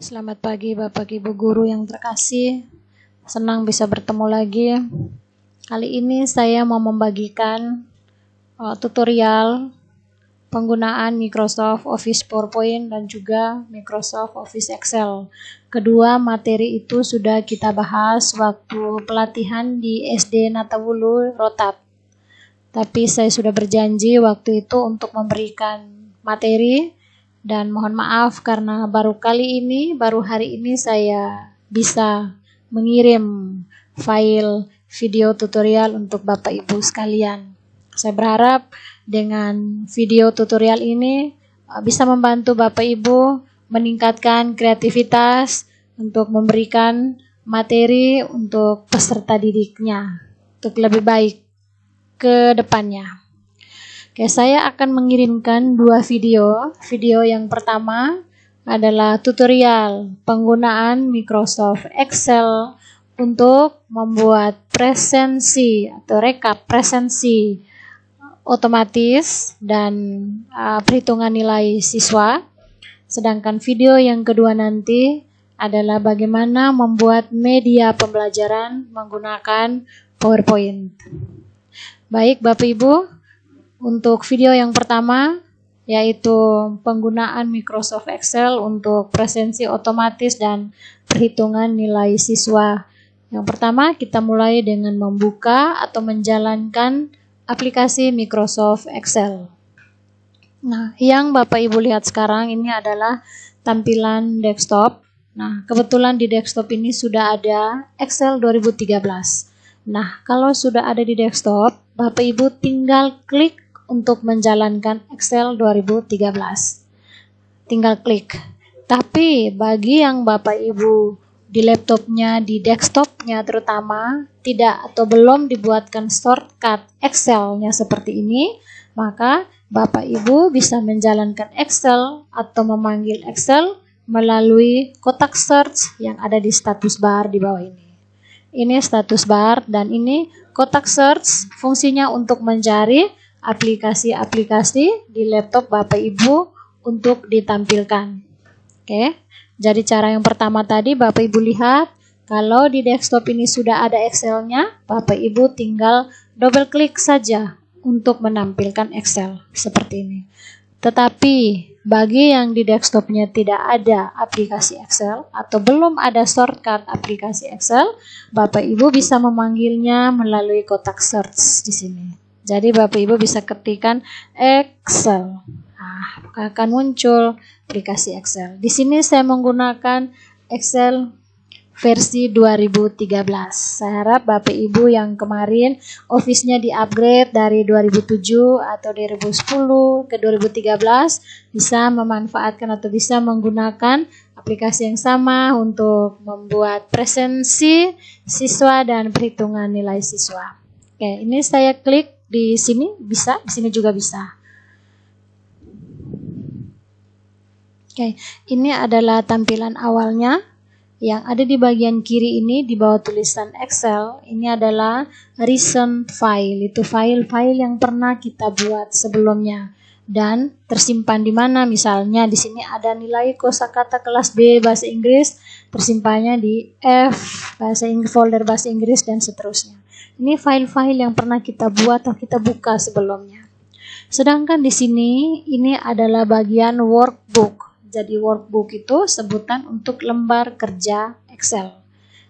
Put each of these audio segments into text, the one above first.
Selamat pagi Bapak Ibu guru yang terkasih. Senang bisa bertemu lagi. Kali ini saya mau membagikan uh, tutorial penggunaan Microsoft Office PowerPoint dan juga Microsoft Office Excel. Kedua materi itu sudah kita bahas waktu pelatihan di SD Natawulu Rotat. Tapi saya sudah berjanji waktu itu untuk memberikan materi dan mohon maaf karena baru kali ini, baru hari ini saya bisa mengirim file video tutorial untuk Bapak Ibu sekalian. Saya berharap dengan video tutorial ini uh, bisa membantu Bapak Ibu meningkatkan kreativitas untuk memberikan materi untuk peserta didiknya untuk lebih baik ke depannya. Oke, saya akan mengirimkan dua video. Video yang pertama adalah tutorial penggunaan Microsoft Excel untuk membuat presensi atau rekap presensi otomatis dan uh, perhitungan nilai siswa. Sedangkan video yang kedua nanti adalah bagaimana membuat media pembelajaran menggunakan PowerPoint. Baik, Bapak Ibu, untuk video yang pertama, yaitu penggunaan Microsoft Excel untuk presensi otomatis dan perhitungan nilai siswa. Yang pertama, kita mulai dengan membuka atau menjalankan aplikasi Microsoft Excel. Nah, yang Bapak Ibu lihat sekarang ini adalah tampilan desktop. Nah, kebetulan di desktop ini sudah ada Excel 2013. Nah, kalau sudah ada di desktop, Bapak Ibu tinggal klik untuk menjalankan Excel 2013. Tinggal klik. Tapi bagi yang Bapak Ibu di laptopnya, di desktopnya terutama, tidak atau belum dibuatkan shortcut Excel-nya seperti ini, maka Bapak Ibu bisa menjalankan Excel atau memanggil Excel melalui kotak search yang ada di status bar di bawah ini. Ini status bar dan ini kotak search fungsinya untuk mencari aplikasi-aplikasi di laptop Bapak Ibu untuk ditampilkan. Oke. Jadi cara yang pertama tadi Bapak Ibu lihat kalau di desktop ini sudah ada Excel-nya, Bapak Ibu tinggal double klik saja untuk menampilkan Excel seperti ini. Tetapi bagi yang di desktopnya tidak ada aplikasi Excel atau belum ada shortcut aplikasi Excel, Bapak Ibu bisa memanggilnya melalui kotak search di sini. Jadi Bapak Ibu bisa ketikkan Excel. Nah, akan muncul aplikasi Excel. Di sini saya menggunakan Excel versi 2013. Saya harap Bapak Ibu yang kemarin office-nya di-upgrade dari 2007 atau 2010 ke 2013 bisa memanfaatkan atau bisa menggunakan aplikasi yang sama untuk membuat presensi siswa dan perhitungan nilai siswa. Oke, ini saya klik di sini bisa, di sini juga bisa. Oke, ini adalah tampilan awalnya yang ada di bagian kiri ini di bawah tulisan Excel. Ini adalah recent file, itu file-file yang pernah kita buat sebelumnya dan tersimpan di mana. Misalnya di sini ada nilai kosakata kelas B bahasa Inggris tersimpannya di F bahasa Inggris folder bahasa Inggris dan seterusnya. Ini file-file yang pernah kita buat atau kita buka sebelumnya. Sedangkan di sini ini adalah bagian workbook. Jadi workbook itu sebutan untuk lembar kerja Excel.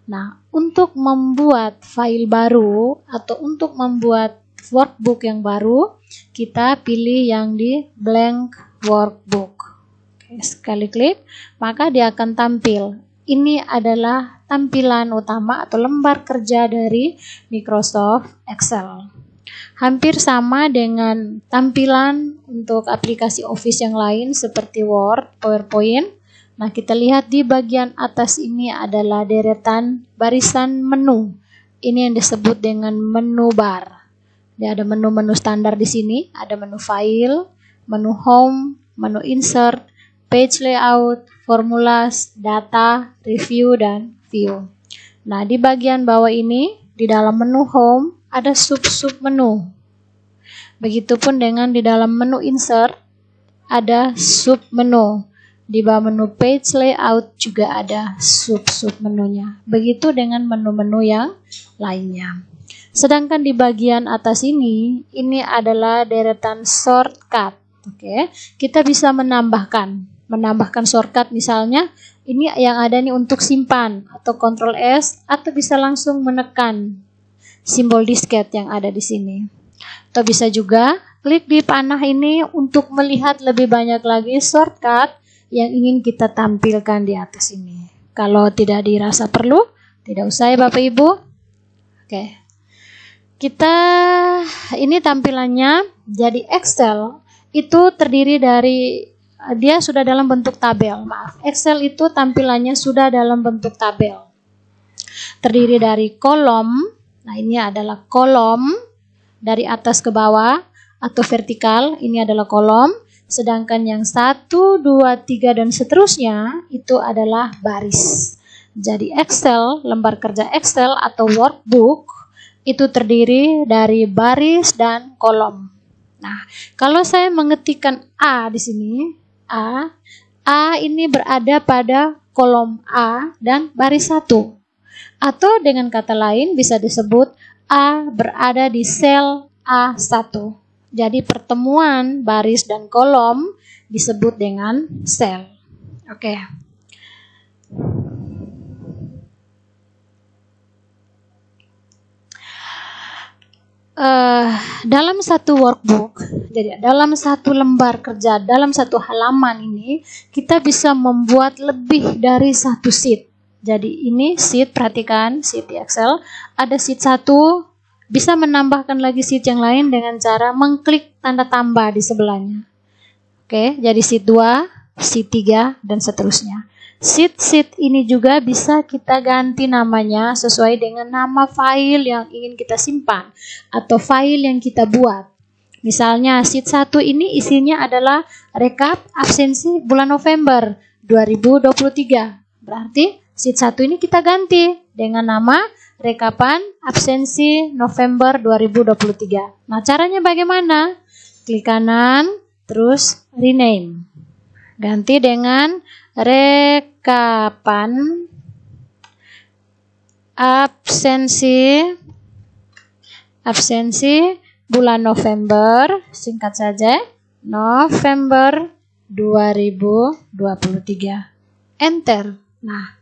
Nah, untuk membuat file baru atau untuk membuat workbook yang baru, kita pilih yang di blank workbook. Oke, sekali klik, maka dia akan tampil. Ini adalah tampilan utama atau lembar kerja dari Microsoft Excel. Hampir sama dengan tampilan untuk aplikasi Office yang lain seperti Word, PowerPoint. Nah, kita lihat di bagian atas ini adalah deretan barisan menu. Ini yang disebut dengan menu bar. Ya, ada menu-menu standar di sini, ada menu file, menu home, menu insert, page layout, formulas, data, review, dan view. Nah, di bagian bawah ini, di dalam menu home, ada sub-sub menu. Begitupun dengan di dalam menu insert, ada sub menu. Di bawah menu page layout juga ada sub-sub menunya. Begitu dengan menu-menu yang lainnya. Sedangkan di bagian atas ini, ini adalah deretan shortcut. Oke, okay? kita bisa menambahkan, menambahkan shortcut misalnya ini yang ada nih untuk simpan atau Ctrl S atau bisa langsung menekan simbol disket yang ada di sini. Atau bisa juga klik di panah ini untuk melihat lebih banyak lagi shortcut yang ingin kita tampilkan di atas ini. Kalau tidak dirasa perlu, tidak usah ya Bapak Ibu. Oke. Kita ini tampilannya jadi Excel itu terdiri dari Eh, dia sudah dalam bentuk tabel. Maaf, Excel itu tampilannya sudah dalam bentuk tabel. Terdiri dari kolom. Nah, ini adalah kolom dari atas ke bawah atau vertikal. Ini adalah kolom. Sedangkan yang satu dua tiga dan seterusnya itu adalah baris. Jadi Excel, lembar kerja Excel atau workbook itu terdiri dari baris dan kolom. Nah, kalau saya mengetikkan A di sini, A, A ini berada pada kolom A dan baris 1. Atau dengan kata lain bisa disebut A berada di sel A1. Jadi pertemuan baris dan kolom disebut dengan sel. Oke. Okay. uh, dalam satu workbook, jadi dalam satu lembar kerja, dalam satu halaman ini kita bisa membuat lebih dari satu sheet. Jadi ini sheet perhatikan sheet di Excel, ada sheet satu bisa menambahkan lagi sheet yang lain dengan cara mengklik tanda tambah di sebelahnya. Oke, jadi sheet 2, sheet 3 dan seterusnya. Sheet-sheet ini juga bisa kita ganti namanya sesuai dengan nama file yang ingin kita simpan atau file yang kita buat. Misalnya sheet 1 ini isinya adalah rekap absensi bulan November 2023. Berarti sheet 1 ini kita ganti dengan nama rekapan absensi November 2023. Nah, caranya bagaimana? Klik kanan, terus rename. Ganti dengan rek kapan absensi absensi bulan November singkat saja November 2023 enter nah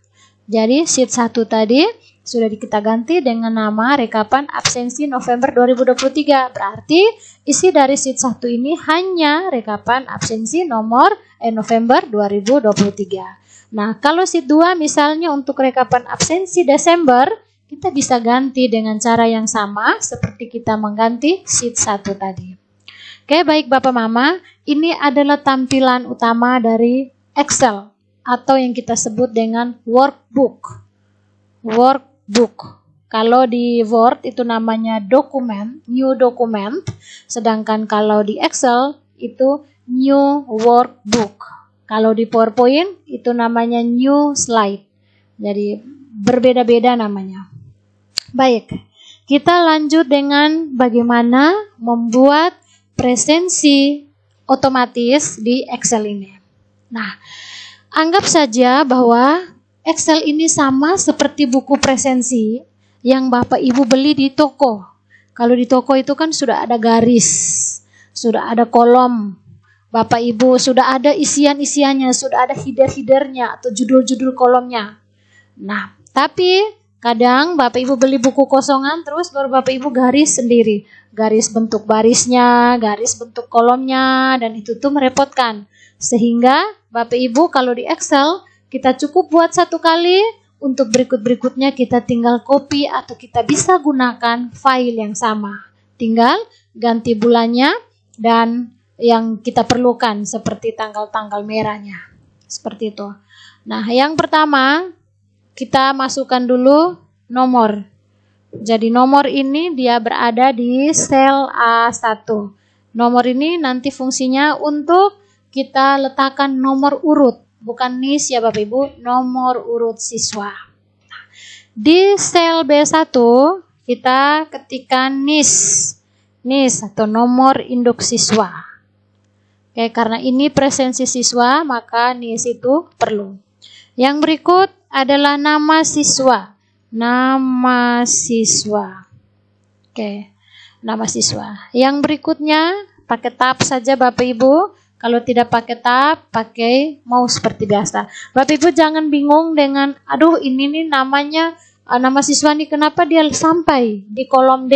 jadi sheet 1 tadi sudah kita ganti dengan nama rekapan absensi November 2023. Berarti isi dari sheet 1 ini hanya rekapan absensi nomor eh, November 2023. Nah, kalau sheet 2 misalnya untuk rekapan absensi Desember, kita bisa ganti dengan cara yang sama seperti kita mengganti sheet 1 tadi. Oke, baik Bapak Mama, ini adalah tampilan utama dari Excel atau yang kita sebut dengan workbook. Workbook. Kalau di Word itu namanya dokumen, new document, sedangkan kalau di Excel itu new workbook. Kalau di PowerPoint itu namanya new slide. Jadi berbeda-beda namanya. Baik, kita lanjut dengan bagaimana membuat presensi otomatis di Excel ini. Nah, anggap saja bahwa Excel ini sama seperti buku presensi yang Bapak Ibu beli di toko. Kalau di toko itu kan sudah ada garis, sudah ada kolom, Bapak Ibu sudah ada isian-isiannya, sudah ada header hidernya atau judul-judul kolomnya. Nah, tapi kadang Bapak Ibu beli buku kosongan terus baru Bapak Ibu garis sendiri. Garis bentuk barisnya, garis bentuk kolomnya dan itu tuh merepotkan. Sehingga Bapak Ibu kalau di Excel kita cukup buat satu kali untuk berikut-berikutnya kita tinggal copy atau kita bisa gunakan file yang sama. Tinggal ganti bulannya dan yang kita perlukan seperti tanggal-tanggal merahnya. Seperti itu. Nah, yang pertama kita masukkan dulu nomor. Jadi nomor ini dia berada di sel A1. Nomor ini nanti fungsinya untuk kita letakkan nomor urut, bukan nis ya Bapak Ibu, nomor urut siswa. di sel B1 kita ketikkan nis, nis atau nomor induk siswa. Oke, karena ini presensi siswa, maka nis itu perlu. Yang berikut adalah nama siswa. Nama siswa. Oke, nama siswa. Yang berikutnya, pakai tab saja Bapak Ibu. Kalau tidak pakai tab, pakai mouse seperti biasa. Bapak Ibu jangan bingung dengan, aduh ini nih namanya, eh, nama siswa ini kenapa dia sampai di kolom D.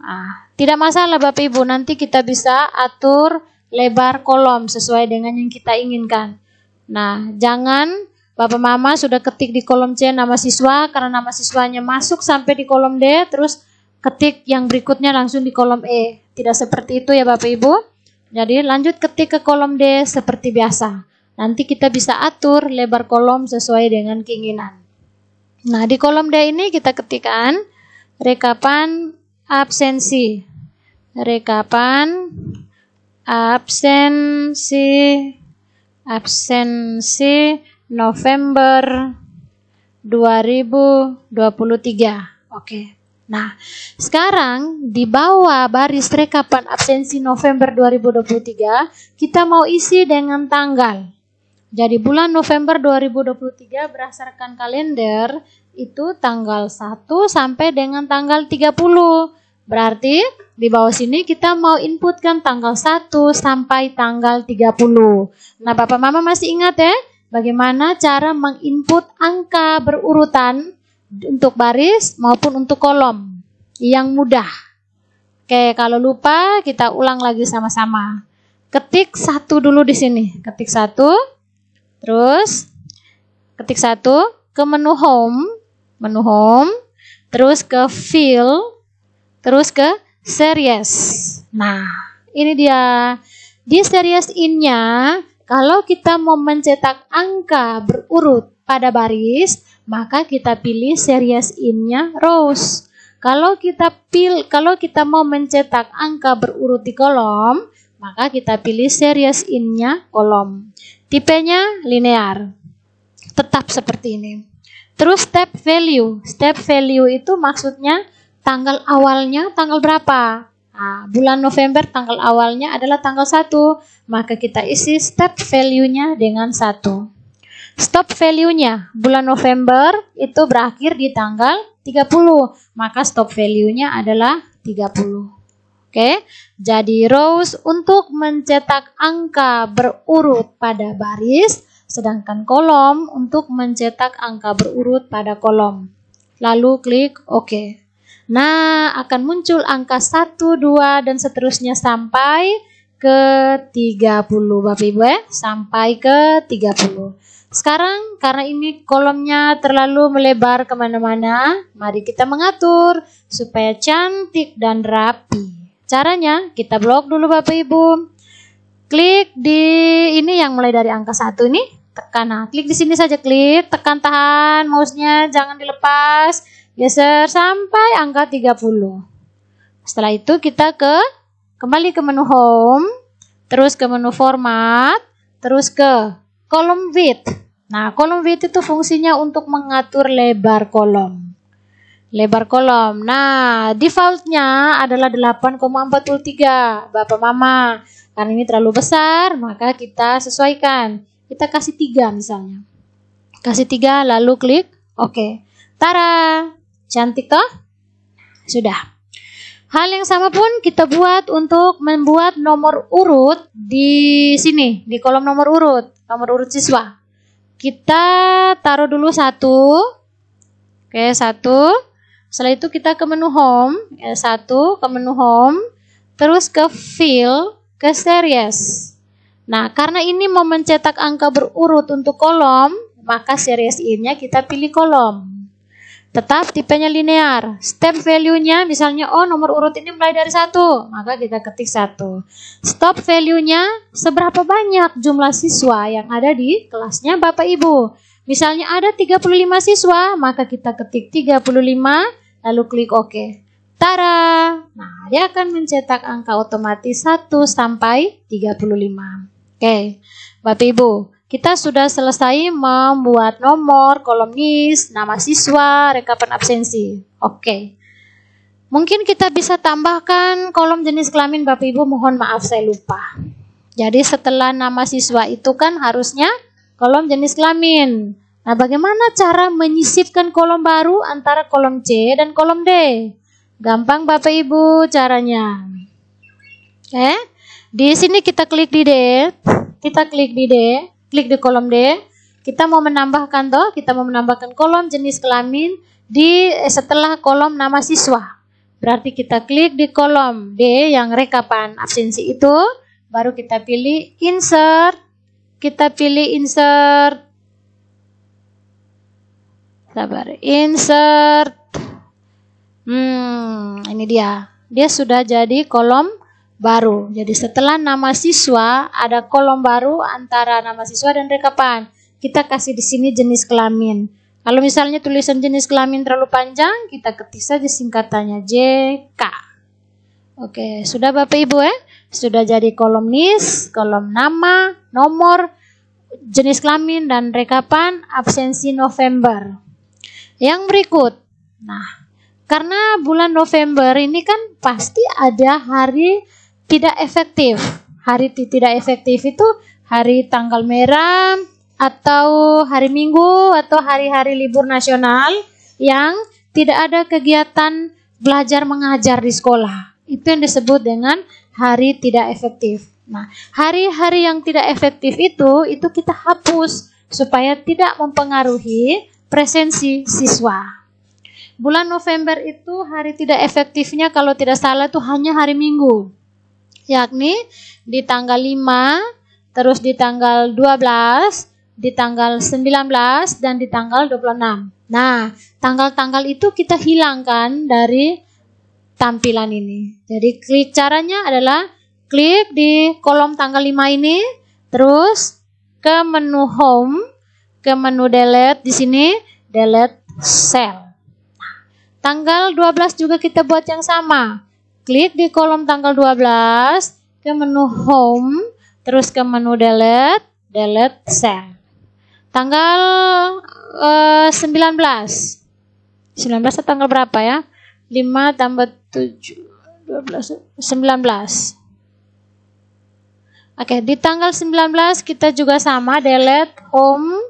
Nah, tidak masalah Bapak Ibu, nanti kita bisa atur lebar kolom sesuai dengan yang kita inginkan. Nah, jangan Bapak Mama sudah ketik di kolom C nama siswa karena nama siswanya masuk sampai di kolom D terus ketik yang berikutnya langsung di kolom E. Tidak seperti itu ya Bapak Ibu. Jadi lanjut ketik ke kolom D seperti biasa. Nanti kita bisa atur lebar kolom sesuai dengan keinginan. Nah, di kolom D ini kita ketikkan rekapan absensi. Rekapan absensi absensi November 2023. Oke. Nah, sekarang di bawah baris rekapan absensi November 2023, kita mau isi dengan tanggal. Jadi bulan November 2023 berdasarkan kalender itu tanggal 1 sampai dengan tanggal 30. Berarti di bawah sini kita mau inputkan tanggal 1 sampai tanggal 30. Nah, Bapak Mama masih ingat ya bagaimana cara menginput angka berurutan untuk baris maupun untuk kolom yang mudah. Oke, kalau lupa kita ulang lagi sama-sama. Ketik satu dulu di sini. Ketik satu, terus ketik satu ke menu home, menu home, terus ke fill, Terus ke series. Nah, ini dia. Di series innya kalau kita mau mencetak angka berurut pada baris, maka kita pilih series innya rows. Kalau kita pil, kalau kita mau mencetak angka berurut di kolom, maka kita pilih series innya nya kolom. Tipenya linear. Tetap seperti ini. Terus step value. Step value itu maksudnya tanggal awalnya tanggal berapa? Nah, bulan November tanggal awalnya adalah tanggal 1, maka kita isi step value-nya dengan 1. Stop value-nya bulan November itu berakhir di tanggal 30, maka stop value-nya adalah 30. Oke, jadi rows untuk mencetak angka berurut pada baris, sedangkan kolom untuk mencetak angka berurut pada kolom. Lalu klik OK. Nah, akan muncul angka 1, 2, dan seterusnya sampai ke 30 Bapak Ibu ya, sampai ke 30. Sekarang karena ini kolomnya terlalu melebar kemana-mana, mari kita mengatur supaya cantik dan rapi. Caranya kita blok dulu Bapak Ibu. Klik di ini yang mulai dari angka 1 ini. tekan. Nah, klik di sini saja klik, tekan tahan mouse-nya, jangan dilepas Geser ya, sampai angka 30. Setelah itu kita ke kembali ke menu home, terus ke menu format, terus ke kolom width. Nah, kolom width itu fungsinya untuk mengatur lebar kolom. Lebar kolom. Nah, defaultnya adalah 8,43. Bapak Mama, karena ini terlalu besar, maka kita sesuaikan. Kita kasih 3 misalnya. Kasih 3 lalu klik oke. Okay. Tara! Cantik toh? Sudah. Hal yang sama pun kita buat untuk membuat nomor urut di sini, di kolom nomor urut, nomor urut siswa. Kita taruh dulu satu, oke satu. Setelah itu kita ke menu home, ya, satu ke menu home, terus ke fill, ke series. Nah, karena ini mau mencetak angka berurut untuk kolom, maka series in kita pilih kolom tetap tipenya linear. Step value-nya misalnya oh nomor urut ini mulai dari satu, maka kita ketik satu. Stop value-nya seberapa banyak jumlah siswa yang ada di kelasnya Bapak Ibu. Misalnya ada 35 siswa, maka kita ketik 35 lalu klik OK. Tara. Nah, dia akan mencetak angka otomatis 1 sampai 35. Oke. Bapak Ibu, kita sudah selesai membuat nomor, kolomnis, nama siswa, rekapan absensi. Oke. Mungkin kita bisa tambahkan kolom jenis kelamin Bapak Ibu, mohon maaf saya lupa. Jadi setelah nama siswa itu kan harusnya kolom jenis kelamin. Nah, bagaimana cara menyisipkan kolom baru antara kolom C dan kolom D? Gampang Bapak Ibu caranya. Eh, di sini kita klik di D, kita klik di D. Klik di kolom D. Kita mau menambahkan toh, kita mau menambahkan kolom jenis kelamin di eh, setelah kolom nama siswa. Berarti kita klik di kolom D yang rekapan absensi itu, baru kita pilih insert. Kita pilih insert. Sabar, insert. Hmm, ini dia. Dia sudah jadi kolom baru. Jadi iya. setelah nama siswa ada kolom baru antara nama siswa dan rekapan. Kita kasih di sini jenis kelamin. Kalau misalnya tulisan jenis kelamin terlalu panjang, kita ketik saja singkatannya JK. Oke, sudah Bapak Ibu ya? Sudah jadi kolom kolomnis, kolom nama, nomor, jenis kelamin dan rekapan absensi November. Yang berikut. Nah, karena bulan November ini kan pasti ada hari tidak efektif. Hari tidak efektif itu hari tanggal merah atau hari Minggu atau hari-hari libur nasional yang tidak ada kegiatan belajar mengajar di sekolah. Itu yang disebut dengan hari tidak efektif. Nah, hari-hari yang tidak efektif itu itu kita hapus supaya tidak mempengaruhi presensi siswa. Bulan November itu hari tidak efektifnya kalau tidak salah itu hanya hari Minggu yakni di tanggal 5, terus di tanggal 12, di tanggal 19, dan di tanggal 26. Nah, tanggal-tanggal itu kita hilangkan dari tampilan ini. Jadi klik caranya adalah klik di kolom tanggal 5 ini, terus ke menu home, ke menu delete di sini, delete cell. Nah, tanggal 12 juga kita buat yang sama Klik di kolom tanggal 12 ke menu Home, terus ke menu Delete, Delete send Tanggal uh, 19. 19 atau tanggal berapa ya? 5 tambah 7, 12, 19. Oke, di tanggal 19 kita juga sama delete home,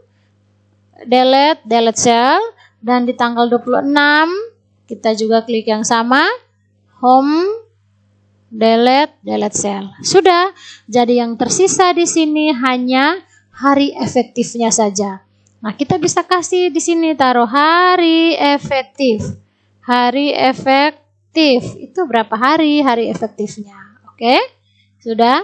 delete, delete cell. Dan di tanggal 26 kita juga klik yang sama, home delete delete cell. Sudah, jadi yang tersisa di sini hanya hari efektifnya saja. Nah, kita bisa kasih di sini taruh hari efektif. Hari efektif itu berapa hari hari efektifnya? Oke? Sudah?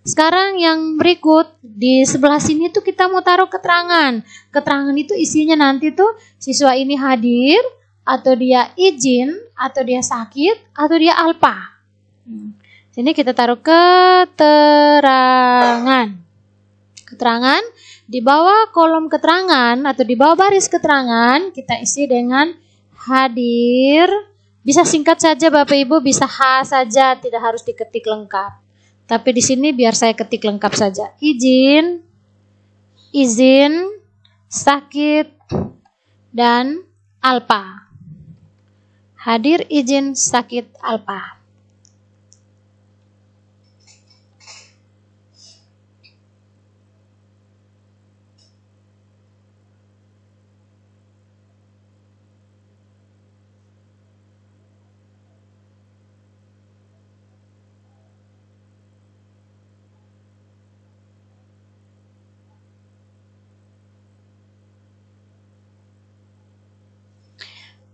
Sekarang yang berikut di sebelah sini tuh kita mau taruh keterangan. Keterangan itu isinya nanti tuh siswa ini hadir, atau dia izin, atau dia sakit, atau dia alpa. Hmm. Sini kita taruh keterangan. Keterangan di bawah kolom keterangan atau di bawah baris keterangan kita isi dengan hadir. Bisa singkat saja Bapak Ibu, bisa H saja, tidak harus diketik lengkap. Tapi di sini biar saya ketik lengkap saja. Izin, izin, sakit, dan alpa hadir izin sakit alpa.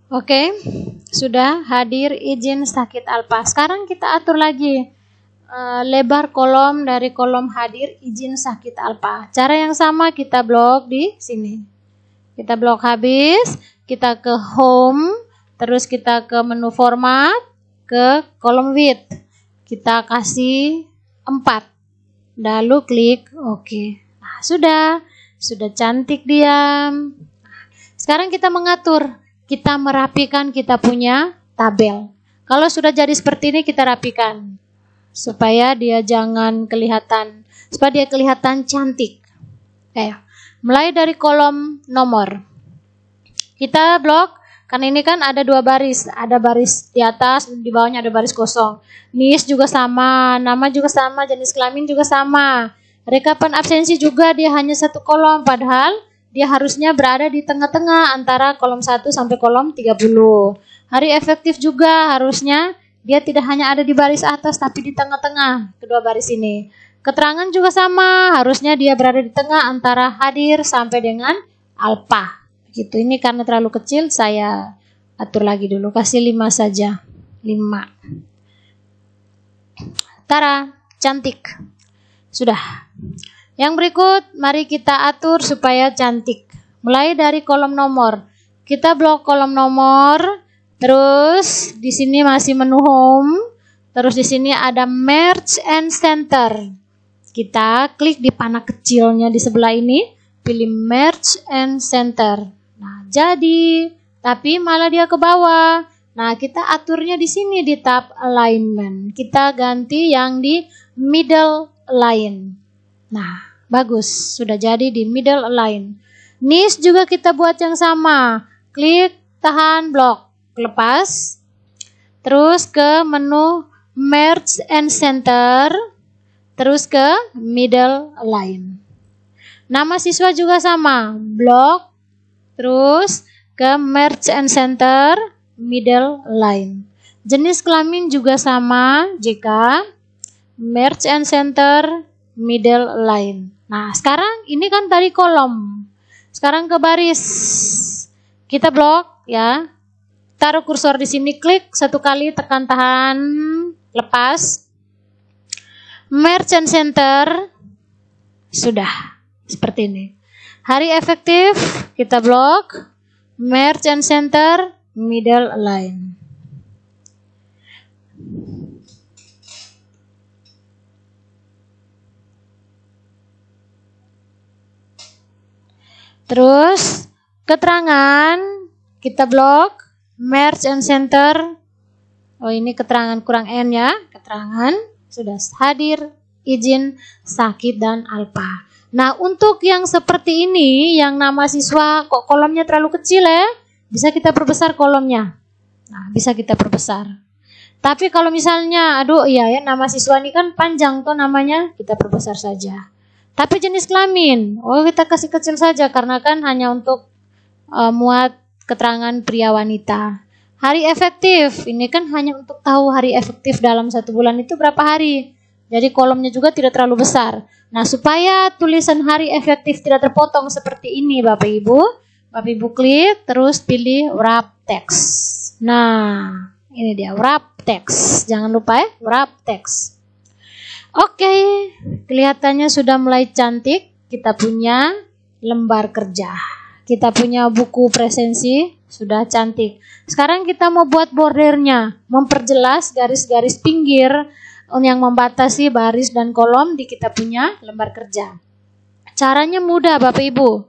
Oke, sudah hadir izin sakit alpa. Sekarang kita atur lagi e, lebar kolom dari kolom hadir izin sakit alpa. Cara yang sama kita blok di sini. Kita blok habis, kita ke home, terus kita ke menu format, ke kolom width. Kita kasih 4. Lalu klik oke. Nah, sudah, sudah cantik diam. Sekarang kita mengatur kita merapikan kita punya tabel. Kalau sudah jadi seperti ini kita rapikan supaya dia jangan kelihatan supaya dia kelihatan cantik. Eh, mulai dari kolom nomor. Kita blok karena ini kan ada dua baris, ada baris di atas, di bawahnya ada baris kosong. Nis juga sama, nama juga sama, jenis kelamin juga sama. Rekapan absensi juga dia hanya satu kolom padahal dia harusnya berada di tengah-tengah antara kolom 1 sampai kolom 30. Hari efektif juga harusnya dia tidak hanya ada di baris atas tapi di tengah-tengah kedua baris ini. Keterangan juga sama, harusnya dia berada di tengah antara hadir sampai dengan alpa. Gitu. Ini karena terlalu kecil saya atur lagi dulu kasih 5 saja. 5. Tara, cantik. Sudah. Yang berikut, mari kita atur supaya cantik. Mulai dari kolom nomor. Kita blok kolom nomor, terus di sini masih menu home, terus di sini ada merge and center. Kita klik di panah kecilnya di sebelah ini, pilih merge and center. Nah, jadi tapi malah dia ke bawah. Nah, kita aturnya di sini di tab alignment. Kita ganti yang di middle line. Nah, bagus. Sudah jadi di middle align. nis juga kita buat yang sama. Klik, tahan, blok, Lepas. Terus ke menu merge and center. Terus ke middle align. Nama siswa juga sama. blok. Terus ke merge and center. Middle line. Jenis kelamin juga sama. Jika merge and center middle line. Nah, sekarang ini kan tadi kolom. Sekarang ke baris. Kita blok ya. Taruh kursor di sini, klik satu kali, tekan tahan, lepas. Merchant Center sudah seperti ini. Hari efektif kita blok merchant center middle line. Terus keterangan kita blok merge and center. Oh ini keterangan kurang n ya. Keterangan sudah hadir izin sakit dan alpa. Nah untuk yang seperti ini yang nama siswa kok kolomnya terlalu kecil ya. Bisa kita perbesar kolomnya. Nah bisa kita perbesar. Tapi kalau misalnya, aduh iya ya nama siswa ini kan panjang tuh namanya, kita perbesar saja. Tapi jenis kelamin, oh kita kasih kecil saja karena kan hanya untuk uh, muat keterangan pria wanita. Hari efektif, ini kan hanya untuk tahu hari efektif dalam satu bulan itu berapa hari. Jadi kolomnya juga tidak terlalu besar. Nah supaya tulisan hari efektif tidak terpotong seperti ini Bapak Ibu, Bapak Ibu klik terus pilih wrap text. Nah ini dia wrap text, jangan lupa ya wrap text. Oke, kelihatannya sudah mulai cantik. Kita punya lembar kerja. Kita punya buku presensi, sudah cantik. Sekarang kita mau buat bordernya, memperjelas garis-garis pinggir yang membatasi baris dan kolom di kita punya lembar kerja. Caranya mudah, Bapak Ibu.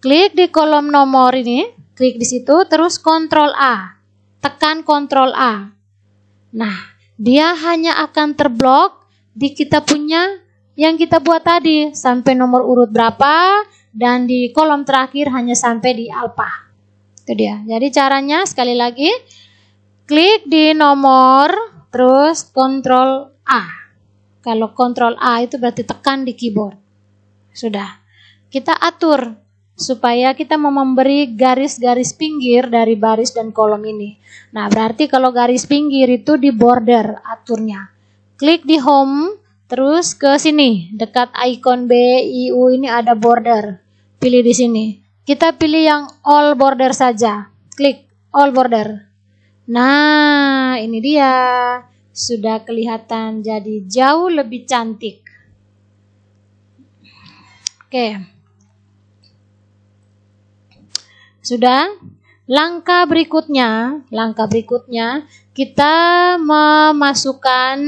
Klik di kolom nomor ini, klik di situ, terus kontrol A. Tekan kontrol A. Nah, dia hanya akan terblok di kita punya yang kita buat tadi sampai nomor urut berapa dan di kolom terakhir hanya sampai di alpha Itu dia. Jadi caranya sekali lagi klik di nomor terus kontrol A. Kalau kontrol A itu berarti tekan di keyboard. Sudah. Kita atur supaya kita mau memberi garis-garis pinggir dari baris dan kolom ini. Nah, berarti kalau garis pinggir itu di border aturnya klik di home terus ke sini dekat icon BIU ini ada border pilih di sini kita pilih yang all border saja klik all border nah ini dia sudah kelihatan jadi jauh lebih cantik oke sudah langkah berikutnya langkah berikutnya kita memasukkan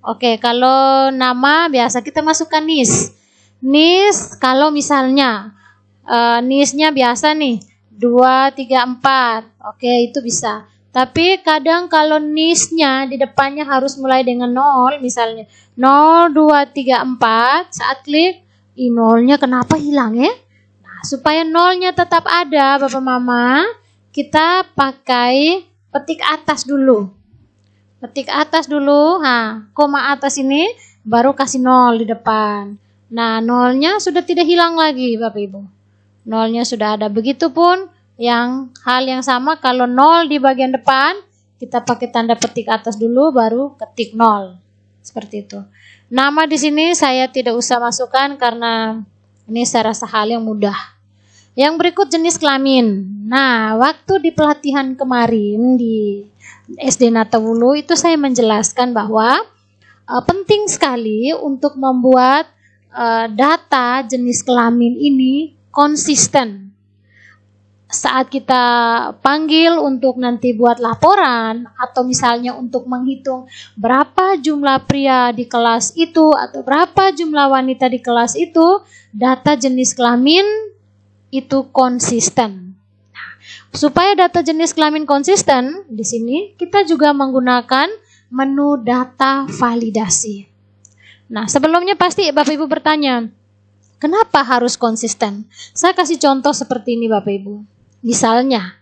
Oke, kalau nama biasa kita masukkan nis. Nis kalau misalnya uh, nisnya biasa nih 2 3 4. Oke, itu bisa. Tapi kadang kalau nisnya di depannya harus mulai dengan 0 misalnya 0 2 3 4 saat klik i nolnya kenapa hilang ya? Nah, supaya nolnya tetap ada Bapak Mama, kita pakai petik atas dulu. Petik atas dulu. Nah, koma atas ini baru kasih nol di depan. Nah, nolnya sudah tidak hilang lagi, Bapak Ibu. Nolnya sudah ada. begitu pun, yang hal yang sama kalau nol di bagian depan, kita pakai tanda petik atas dulu baru ketik nol. Seperti itu. Nama di sini saya tidak usah masukkan karena ini saya rasa hal yang mudah. Yang berikut jenis kelamin. Nah, waktu di pelatihan kemarin di SD Natawulu itu saya menjelaskan bahwa uh, penting sekali untuk membuat uh, data jenis kelamin ini konsisten. Saat kita panggil untuk nanti buat laporan atau misalnya untuk menghitung berapa jumlah pria di kelas itu atau berapa jumlah wanita di kelas itu, data jenis kelamin itu konsisten Supaya data jenis kelamin konsisten, di sini kita juga menggunakan menu data validasi. Nah, sebelumnya pasti Bapak Ibu bertanya, kenapa harus konsisten? Saya kasih contoh seperti ini Bapak Ibu. Misalnya,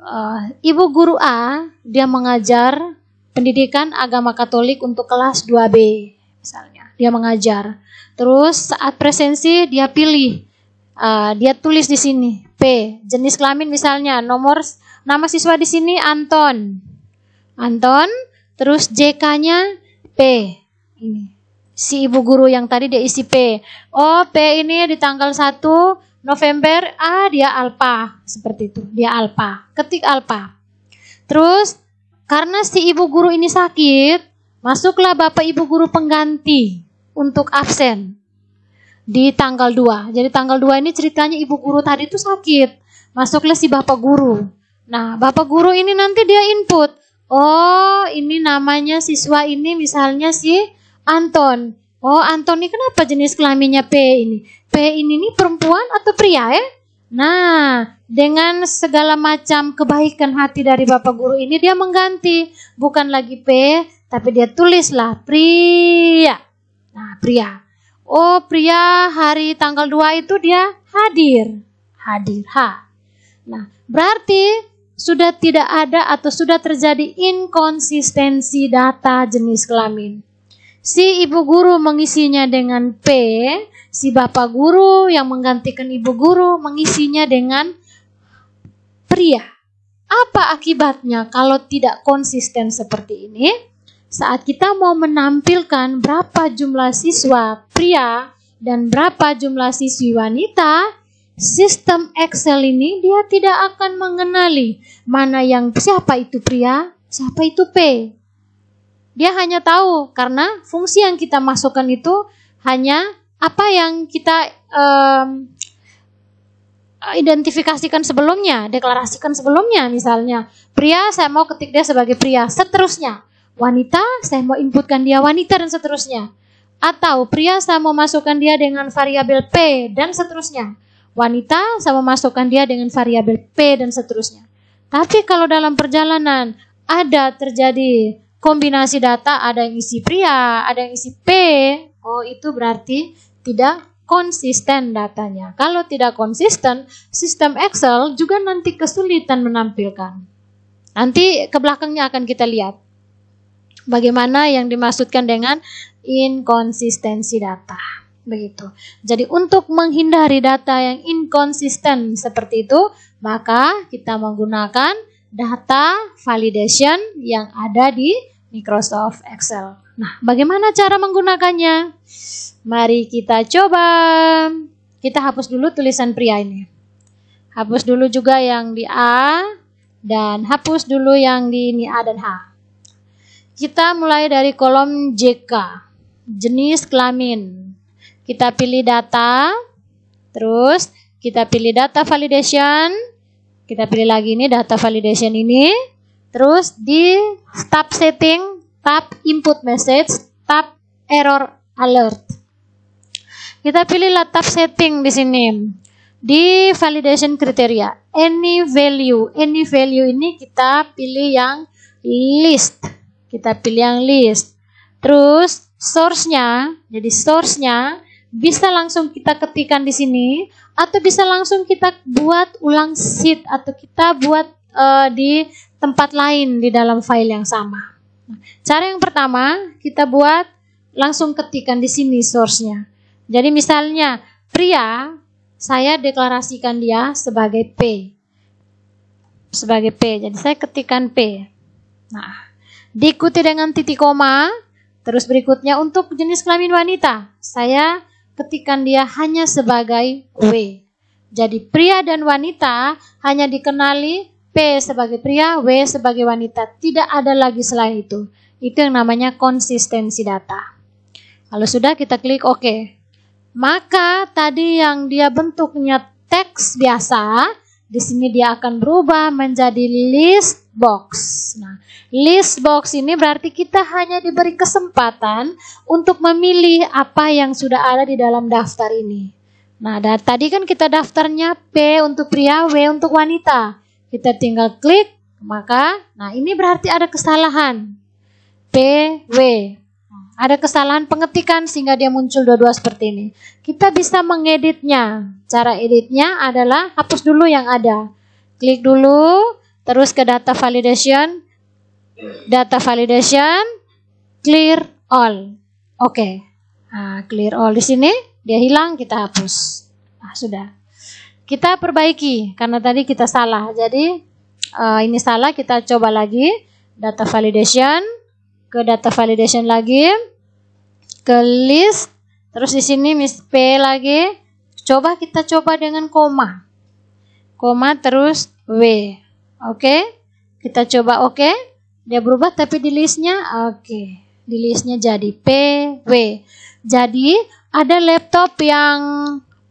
eh, Ibu guru A dia mengajar pendidikan agama Katolik untuk kelas 2B misalnya. Dia mengajar. Terus saat presensi dia pilih eh, dia tulis di sini Jenis kelamin misalnya nomor nama siswa di sini Anton. Anton, terus JK-nya P. Ini. Si ibu guru yang tadi dia isi P. Oh, P ini di tanggal 1 November, ah dia Alpha seperti itu. Dia Alpha Ketik Alpha Terus karena si ibu guru ini sakit, masuklah Bapak Ibu guru pengganti untuk absen di tanggal 2. Jadi tanggal 2 ini ceritanya ibu guru tadi itu sakit. masuklah si bapak guru. Nah, bapak guru ini nanti dia input. Oh, ini namanya siswa ini misalnya si Anton. Oh, Anton ini kenapa jenis kelaminnya P ini? P ini nih perempuan atau pria ya? Nah, dengan segala macam kebaikan hati dari Bapak Guru ini dia mengganti bukan lagi P, tapi dia tulislah pria. Nah, pria. Oh, pria hari tanggal 2 itu dia hadir. Hadir, ha. Nah, berarti sudah tidak ada atau sudah terjadi inkonsistensi data jenis kelamin. Si ibu guru mengisinya dengan P, si bapak guru yang menggantikan ibu guru mengisinya dengan pria. Apa akibatnya kalau tidak konsisten seperti ini? Saat kita mau menampilkan berapa jumlah siswa pria dan berapa jumlah siswi wanita, sistem Excel ini dia tidak akan mengenali mana yang siapa itu pria, siapa itu P. Dia hanya tahu karena fungsi yang kita masukkan itu hanya apa yang kita um, identifikasikan sebelumnya, deklarasikan sebelumnya misalnya. Pria saya mau ketik dia sebagai pria, seterusnya wanita, saya mau inputkan dia wanita dan seterusnya. Atau pria saya mau masukkan dia dengan variabel P dan seterusnya. Wanita saya mau masukkan dia dengan variabel P dan seterusnya. Tapi kalau dalam perjalanan ada terjadi kombinasi data, ada yang isi pria, ada yang isi P, oh itu berarti tidak konsisten datanya. Kalau tidak konsisten, sistem Excel juga nanti kesulitan menampilkan. Nanti ke belakangnya akan kita lihat. Bagaimana yang dimaksudkan dengan inkonsistensi data. Begitu. Jadi untuk menghindari data yang inkonsisten seperti itu, maka kita menggunakan data validation yang ada di Microsoft Excel. Nah, bagaimana cara menggunakannya? Mari kita coba. Kita hapus dulu tulisan pria ini. Hapus dulu juga yang di A dan hapus dulu yang di ini A dan H. Kita mulai dari kolom JK, jenis kelamin. Kita pilih data, terus kita pilih data validation, kita pilih lagi ini data validation ini, terus di tab setting, tab input message, tab error alert. Kita pilih tab setting di sini. Di validation kriteria, any value, any value ini kita pilih yang list. Kita pilih yang list. Terus source-nya, jadi source-nya bisa langsung kita ketikkan di sini atau bisa langsung kita buat ulang sheet atau kita buat uh, di tempat lain di dalam file yang sama. cara yang pertama kita buat langsung ketikkan di sini source-nya. Jadi misalnya pria, saya deklarasikan dia sebagai P. Sebagai P. Jadi saya ketikkan P. Nah, diikuti dengan titik koma. Terus berikutnya untuk jenis kelamin wanita, saya ketikan dia hanya sebagai W. Jadi pria dan wanita hanya dikenali P sebagai pria, W sebagai wanita. Tidak ada lagi selain itu. Itu yang namanya konsistensi data. Kalau sudah kita klik OK. Maka tadi yang dia bentuknya teks biasa, di sini dia akan berubah menjadi list box. Nah, list box ini berarti kita hanya diberi kesempatan untuk memilih apa yang sudah ada di dalam daftar ini. Nah, dan tadi kan kita daftarnya P untuk pria, W untuk wanita. Kita tinggal klik, maka nah ini berarti ada kesalahan. P, W. Nah, ada kesalahan pengetikan sehingga dia muncul dua-dua seperti ini. Kita bisa mengeditnya. Cara editnya adalah hapus dulu yang ada. Klik dulu, Terus ke data validation, data validation, clear all. Oke. Okay. Nah, clear all di sini dia hilang kita hapus. Nah, sudah. Kita perbaiki karena tadi kita salah. Jadi uh, ini salah kita coba lagi data validation ke data validation lagi ke list terus di sini miss p lagi coba kita coba dengan koma koma terus w Oke, okay? kita coba oke. Okay? Dia berubah tapi di listnya oke. Okay. Di listnya jadi P W. Jadi ada laptop yang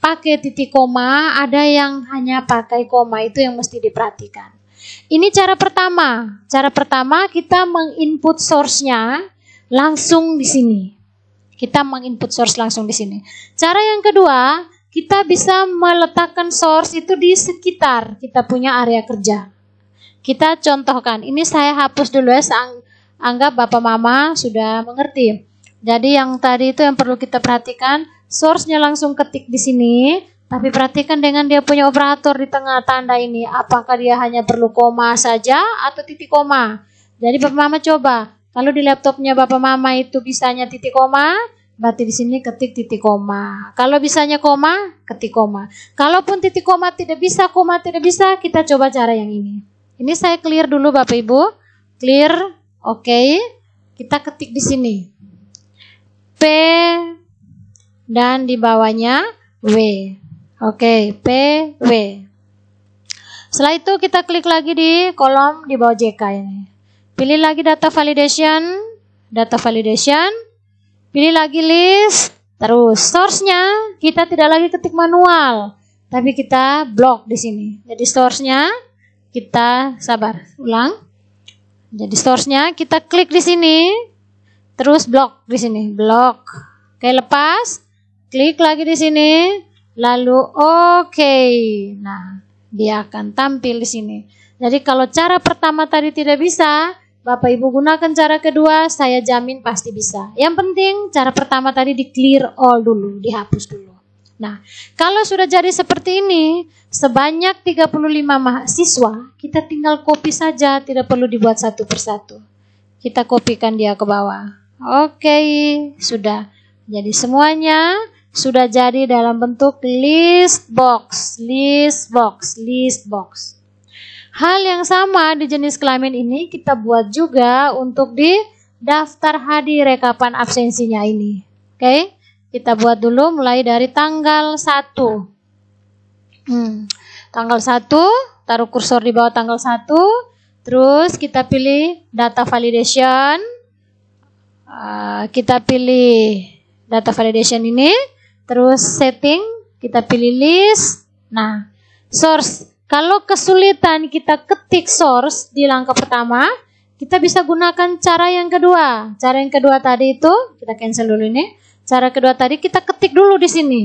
pakai titik koma, ada yang hanya pakai koma itu yang mesti diperhatikan. Ini cara pertama. Cara pertama kita menginput source-nya langsung di sini. Kita menginput source langsung di sini. Cara yang kedua, kita bisa meletakkan source itu di sekitar kita punya area kerja. Kita contohkan. Ini saya hapus dulu ya. Anggap Bapak Mama sudah mengerti. Jadi yang tadi itu yang perlu kita perhatikan, source-nya langsung ketik di sini, tapi perhatikan dengan dia punya operator di tengah tanda ini, apakah dia hanya perlu koma saja atau titik koma. Jadi Bapak Mama coba, kalau di laptopnya Bapak Mama itu bisanya titik koma, berarti di sini ketik titik koma. Kalau bisanya koma, ketik koma. Kalaupun titik koma tidak bisa, koma tidak bisa, kita coba cara yang ini. Ini saya clear dulu Bapak Ibu. Clear, oke. Okay. Kita ketik di sini. P dan di bawahnya W. Oke, okay, P, W. Setelah itu kita klik lagi di kolom di bawah JK ini. Pilih lagi data validation, data validation. Pilih lagi list, terus source-nya kita tidak lagi ketik manual, tapi kita blok di sini. Jadi source-nya kita sabar ulang jadi source kita klik di sini terus blok di sini blok oke lepas klik lagi di sini lalu oke okay. nah dia akan tampil di sini jadi kalau cara pertama tadi tidak bisa Bapak Ibu gunakan cara kedua saya jamin pasti bisa yang penting cara pertama tadi di clear all dulu dihapus dulu Nah, kalau sudah jadi seperti ini, sebanyak 35 mahasiswa, kita tinggal copy saja, tidak perlu dibuat satu persatu. Kita kopikan dia ke bawah. Oke, sudah. Jadi semuanya sudah jadi dalam bentuk list box, list box, list box. Hal yang sama di jenis kelamin ini kita buat juga untuk di daftar hadir rekapan absensinya ini. Oke. Okay? Kita buat dulu mulai dari tanggal 1. Hmm. Tanggal 1, taruh kursor di bawah tanggal 1. Terus kita pilih data validation. Uh, kita pilih data validation ini. Terus setting, kita pilih list. Nah, source. Kalau kesulitan kita ketik source di langkah pertama, kita bisa gunakan cara yang kedua. Cara yang kedua tadi itu, kita cancel dulu ini Cara kedua tadi kita ketik dulu di sini.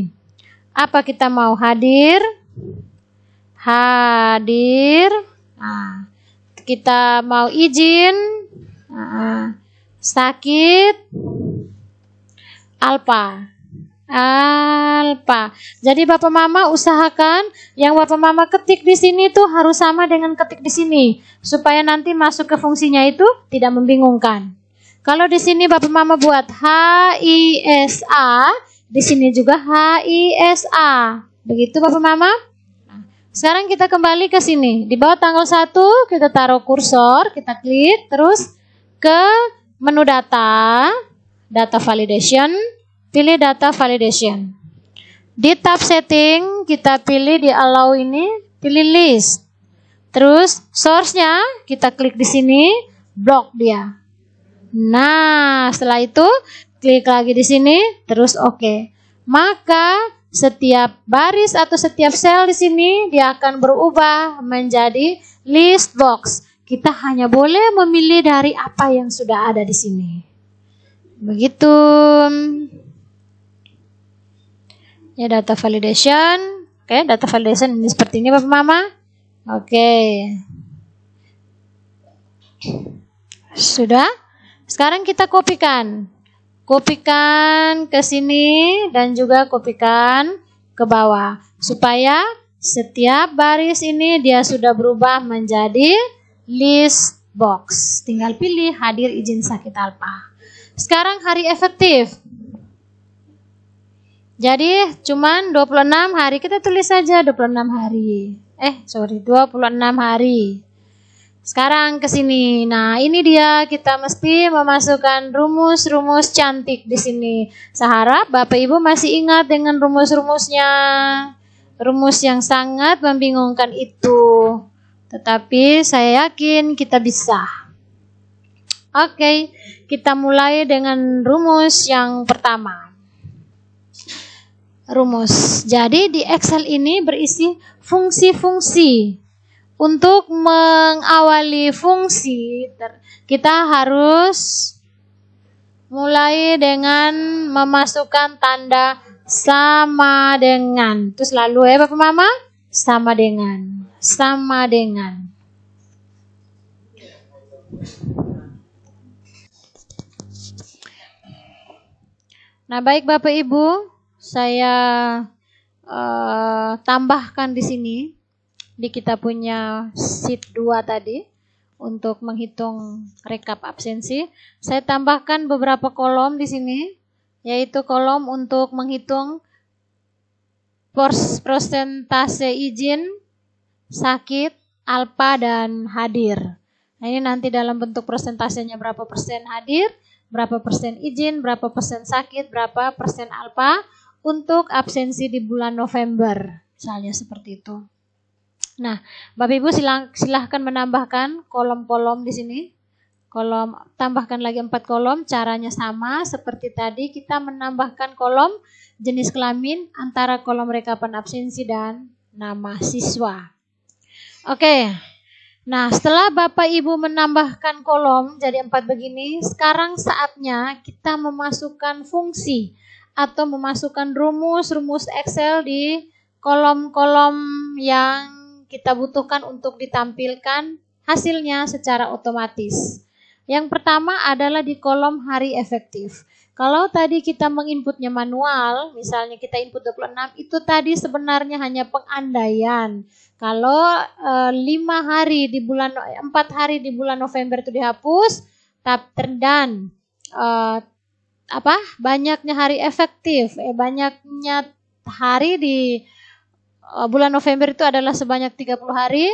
Apa kita mau hadir? Hadir. Nah, kita mau izin. Nah, sakit. Alpa. Alpa. Jadi Bapak Mama usahakan yang Bapak Mama ketik di sini itu harus sama dengan ketik di sini supaya nanti masuk ke fungsinya itu tidak membingungkan. Kalau di sini Bapak Mama buat H I S A, di sini juga H I S A. Begitu Bapak Mama? sekarang kita kembali ke sini. Di bawah tanggal 1 kita taruh kursor, kita klik terus ke menu data, data validation, pilih data validation. Di tab setting kita pilih di allow ini, pilih list. Terus source-nya kita klik di sini, block dia. Nah, setelah itu klik lagi di sini, terus oke. Okay. Maka setiap baris atau setiap sel di sini dia akan berubah menjadi list box. Kita hanya boleh memilih dari apa yang sudah ada di sini. Begitu. Ya data validation. Oke, okay, data validation ini seperti ini Bapak Mama. Oke. Okay. Sudah? Sekarang kita kopikan. Kopikan ke sini dan juga kopikan ke bawah. Supaya setiap baris ini dia sudah berubah menjadi list box. Tinggal pilih hadir izin sakit alpa. Sekarang hari efektif. Jadi cuman 26 hari kita tulis saja 26 hari. Eh, sorry, 26 hari. Sekarang ke sini. Nah, ini dia kita mesti memasukkan rumus-rumus cantik di sini. Saya harap Bapak Ibu masih ingat dengan rumus-rumusnya. Rumus yang sangat membingungkan itu. Tetapi saya yakin kita bisa. Oke, okay, kita mulai dengan rumus yang pertama rumus. Jadi di Excel ini berisi fungsi-fungsi untuk mengawali fungsi, kita harus mulai dengan memasukkan tanda sama dengan. Terus lalu, ya Bapak Mama, sama dengan, sama dengan. Nah, baik Bapak Ibu, saya uh, tambahkan di sini di kita punya sheet 2 tadi untuk menghitung rekap absensi. Saya tambahkan beberapa kolom di sini, yaitu kolom untuk menghitung persentase izin, sakit, alpa, dan hadir. Nah ini nanti dalam bentuk persentasenya berapa persen hadir, berapa persen izin, berapa persen sakit, berapa persen alpa untuk absensi di bulan November. Misalnya seperti itu. Nah, Bapak Ibu silahkan menambahkan kolom-kolom di sini. Kolom tambahkan lagi empat kolom, caranya sama seperti tadi kita menambahkan kolom jenis kelamin antara kolom rekapan absensi dan nama siswa. Oke. Nah, setelah Bapak Ibu menambahkan kolom jadi empat begini, sekarang saatnya kita memasukkan fungsi atau memasukkan rumus-rumus Excel di kolom-kolom yang kita butuhkan untuk ditampilkan hasilnya secara otomatis. Yang pertama adalah di kolom hari efektif. Kalau tadi kita menginputnya manual, misalnya kita input 26, itu tadi sebenarnya hanya pengandaian. Kalau e, eh, 5 hari di bulan 4 eh, hari di bulan November itu dihapus, tab terdan e, apa? banyaknya hari efektif, eh banyaknya hari di Eh, bulan November itu adalah sebanyak 30 hari,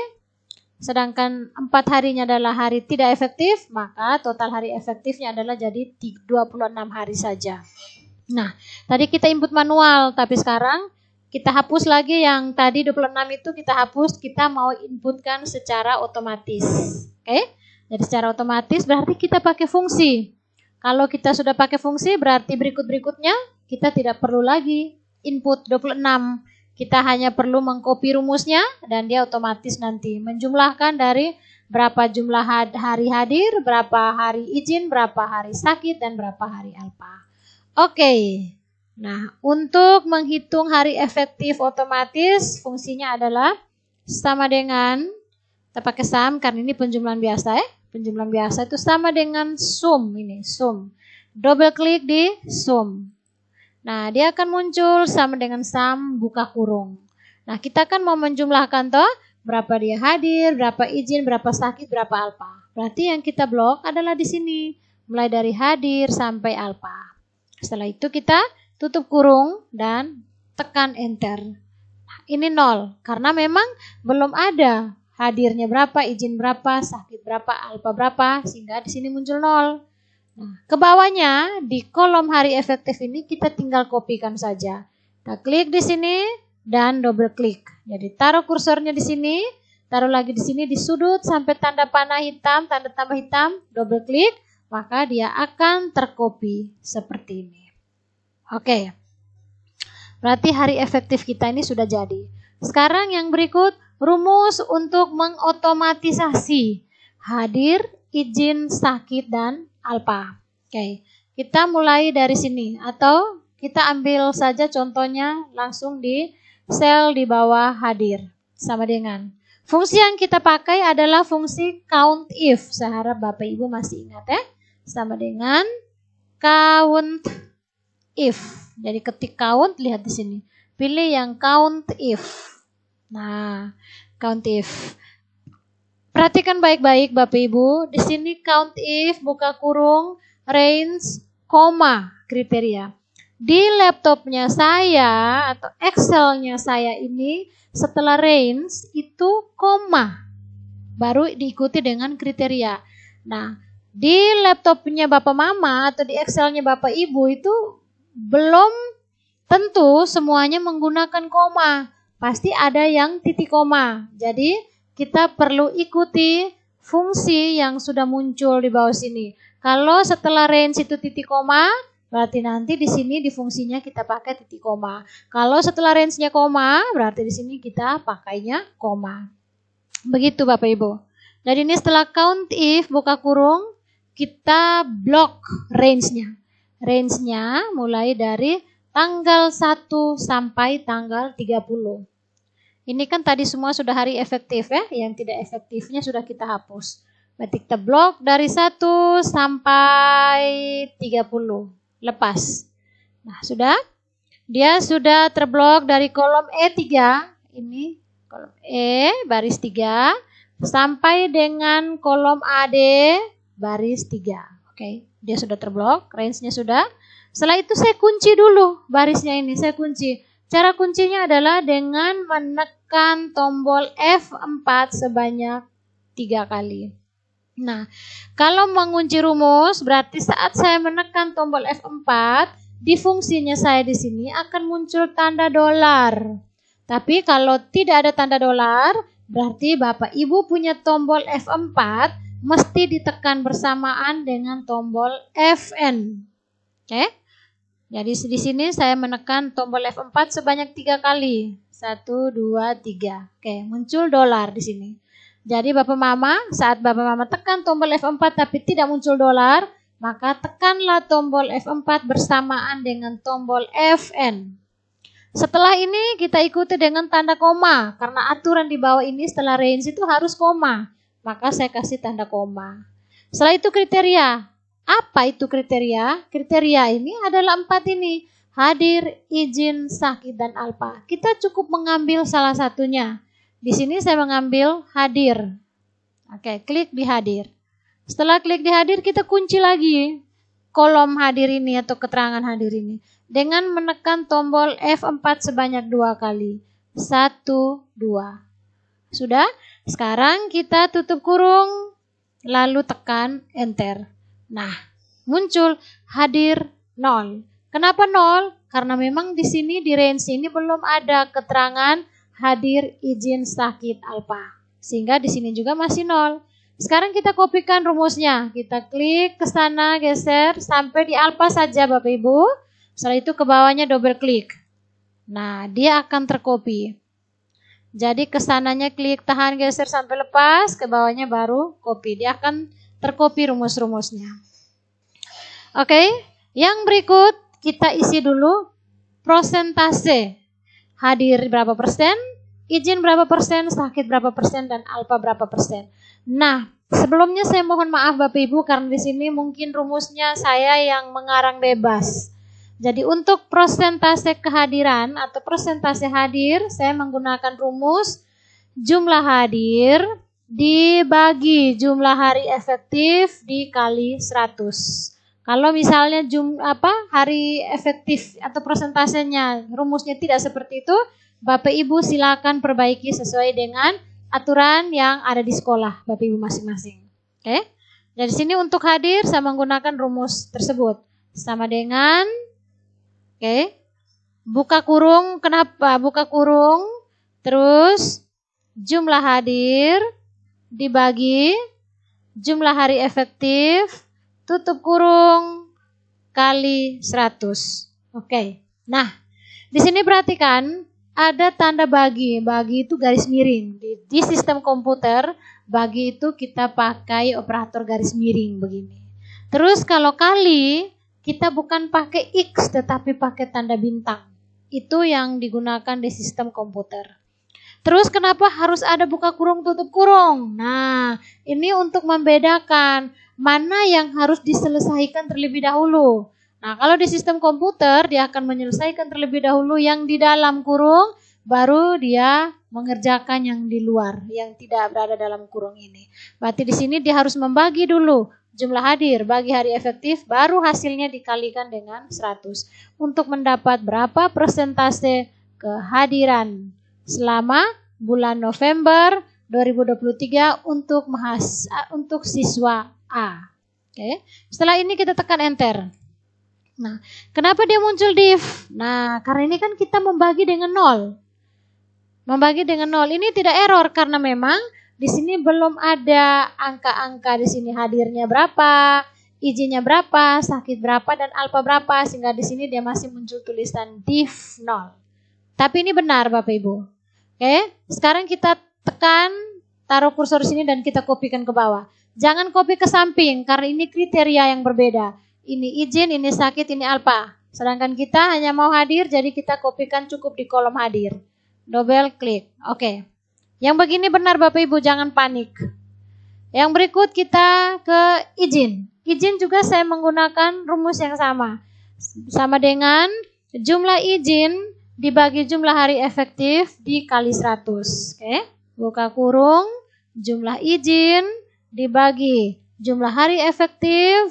sedangkan empat harinya adalah hari tidak efektif, maka total hari efektifnya adalah jadi 26 hari saja. Nah, tadi kita input manual, tapi sekarang kita hapus lagi yang tadi 26 itu kita hapus, kita mau inputkan secara otomatis. Oke? Okay? Jadi secara otomatis berarti kita pakai fungsi. Kalau kita sudah pakai fungsi berarti berikut-berikutnya kita tidak perlu lagi input 26 kita hanya perlu mengcopy rumusnya dan dia otomatis nanti menjumlahkan dari berapa jumlah hari hadir, berapa hari izin, berapa hari sakit, dan berapa hari alpa. Oke, nah untuk menghitung hari efektif otomatis fungsinya adalah sama dengan, kita pakai sum karena ini penjumlahan biasa ya, penjumlahan biasa itu sama dengan sum ini, sum. Double klik di sum. Nah, dia akan muncul sama dengan sum buka kurung. Nah, kita kan mau menjumlahkan toh berapa dia hadir, berapa izin, berapa sakit, berapa alfa. Berarti yang kita blok adalah di sini, mulai dari hadir sampai alfa. Setelah itu kita tutup kurung dan tekan enter. Nah, ini nol karena memang belum ada hadirnya berapa, izin berapa, sakit berapa, alfa berapa, sehingga di sini muncul nol. Ke bawahnya di kolom hari efektif ini kita tinggal kopikan saja. Kita klik di sini dan double klik. Jadi taruh kursornya di sini, taruh lagi di sini di sudut sampai tanda panah hitam, tanda tambah hitam, double klik, maka dia akan terkopi seperti ini. Oke. Berarti hari efektif kita ini sudah jadi. Sekarang yang berikut rumus untuk mengotomatisasi hadir, izin, sakit dan alfa. Oke, okay. kita mulai dari sini atau kita ambil saja contohnya langsung di sel di bawah hadir sama dengan fungsi yang kita pakai adalah fungsi count if. Saya harap Bapak Ibu masih ingat ya. Sama dengan count if. Jadi ketik count lihat di sini. Pilih yang count if. Nah, count if. Perhatikan baik-baik Bapak Ibu. Di sini count if, buka kurung, range, koma kriteria. Di laptopnya saya atau Excelnya saya ini setelah range itu koma. Baru diikuti dengan kriteria. Nah, di laptopnya Bapak Mama atau di Excelnya Bapak Ibu itu belum tentu semuanya menggunakan koma. Pasti ada yang titik koma. Jadi, kita perlu ikuti fungsi yang sudah muncul di bawah sini. Kalau setelah range itu titik koma, berarti nanti di sini di fungsinya kita pakai titik koma. Kalau setelah range-nya koma, berarti di sini kita pakainya koma. Begitu Bapak Ibu. Jadi ini setelah count if buka kurung, kita block range-nya. Range-nya mulai dari tanggal 1 sampai tanggal 30. Ini kan tadi semua sudah hari efektif ya, yang tidak efektifnya sudah kita hapus. Berarti kita blok dari 1 sampai 30. Lepas. Nah, sudah. Dia sudah terblok dari kolom E3. Ini kolom E baris 3 sampai dengan kolom AD baris 3. Oke, okay. dia sudah terblok, range-nya sudah. Setelah itu saya kunci dulu barisnya ini, saya kunci. Cara kuncinya adalah dengan menekan tombol F4 sebanyak tiga kali. Nah, kalau mengunci rumus, berarti saat saya menekan tombol F4, di fungsinya saya di sini akan muncul tanda dolar. Tapi kalau tidak ada tanda dolar, berarti Bapak Ibu punya tombol F4 mesti ditekan bersamaan dengan tombol Fn. Oke? Okay? Jadi di sini saya menekan tombol F4 sebanyak tiga kali. Satu, dua, tiga. Oke, muncul dolar di sini. Jadi Bapak Mama, saat Bapak Mama tekan tombol F4 tapi tidak muncul dolar, maka tekanlah tombol F4 bersamaan dengan tombol Fn. Setelah ini kita ikuti dengan tanda koma, karena aturan di bawah ini setelah range itu harus koma. Maka saya kasih tanda koma. Setelah itu kriteria, apa itu kriteria? Kriteria ini adalah empat ini. Hadir, izin, sakit, dan alpa. Kita cukup mengambil salah satunya. Di sini saya mengambil hadir. Oke, klik di hadir. Setelah klik di hadir, kita kunci lagi kolom hadir ini atau keterangan hadir ini dengan menekan tombol F4 sebanyak dua kali. Satu, dua. Sudah? Sekarang kita tutup kurung, lalu tekan Enter. Nah, muncul hadir nol. Kenapa nol? Karena memang di sini di range ini belum ada keterangan hadir izin sakit alpa. Sehingga di sini juga masih nol. Sekarang kita kopikan rumusnya. Kita klik ke sana, geser sampai di alpa saja Bapak Ibu. Setelah itu ke bawahnya double klik. Nah, dia akan terkopi. Jadi kesananya klik tahan geser sampai lepas, ke bawahnya baru copy. Dia akan terkopi rumus-rumusnya. Oke, okay? yang berikut kita isi dulu prosentase. Hadir berapa persen, izin berapa persen, sakit berapa persen, dan alfa berapa persen. Nah, sebelumnya saya mohon maaf Bapak Ibu karena di sini mungkin rumusnya saya yang mengarang bebas. Jadi untuk prosentase kehadiran atau prosentase hadir, saya menggunakan rumus jumlah hadir dibagi jumlah hari efektif dikali 100. Kalau misalnya jum, apa hari efektif atau persentasenya rumusnya tidak seperti itu, Bapak Ibu silakan perbaiki sesuai dengan aturan yang ada di sekolah Bapak Ibu masing-masing. Oke. Okay? Dari sini untuk hadir saya menggunakan rumus tersebut sama dengan oke. Okay, buka kurung kenapa? Buka kurung terus jumlah hadir dibagi jumlah hari efektif tutup kurung kali 100. Oke. Okay. Nah, di sini perhatikan ada tanda bagi. Bagi itu garis miring. Di, di sistem komputer, bagi itu kita pakai operator garis miring begini. Terus kalau kali, kita bukan pakai X tetapi pakai tanda bintang. Itu yang digunakan di sistem komputer. Terus kenapa harus ada buka kurung tutup kurung? Nah, ini untuk membedakan mana yang harus diselesaikan terlebih dahulu. Nah, kalau di sistem komputer dia akan menyelesaikan terlebih dahulu yang di dalam kurung, baru dia mengerjakan yang di luar, yang tidak berada dalam kurung ini. Berarti di sini dia harus membagi dulu jumlah hadir bagi hari efektif, baru hasilnya dikalikan dengan 100 untuk mendapat berapa persentase kehadiran selama bulan November 2023 untuk mahas eh, untuk siswa A. Oke. Okay. Setelah ini kita tekan enter. Nah, kenapa dia muncul div? Nah, karena ini kan kita membagi dengan nol. Membagi dengan nol ini tidak error karena memang di sini belum ada angka-angka di sini hadirnya berapa, izinnya berapa, sakit berapa dan alpa berapa sehingga di sini dia masih muncul tulisan div nol. Tapi ini benar Bapak Ibu. Oke, sekarang kita tekan, taruh kursor sini dan kita kopikan ke bawah. Jangan kopi ke samping karena ini kriteria yang berbeda. Ini izin, ini sakit, ini alpa Sedangkan kita hanya mau hadir, jadi kita kopikan cukup di kolom hadir. Double klik. Oke. Yang begini benar Bapak Ibu, jangan panik. Yang berikut kita ke izin. Izin juga saya menggunakan rumus yang sama. Sama dengan jumlah izin dibagi jumlah hari efektif dikali 100. Oke, okay? buka kurung, jumlah izin dibagi jumlah hari efektif,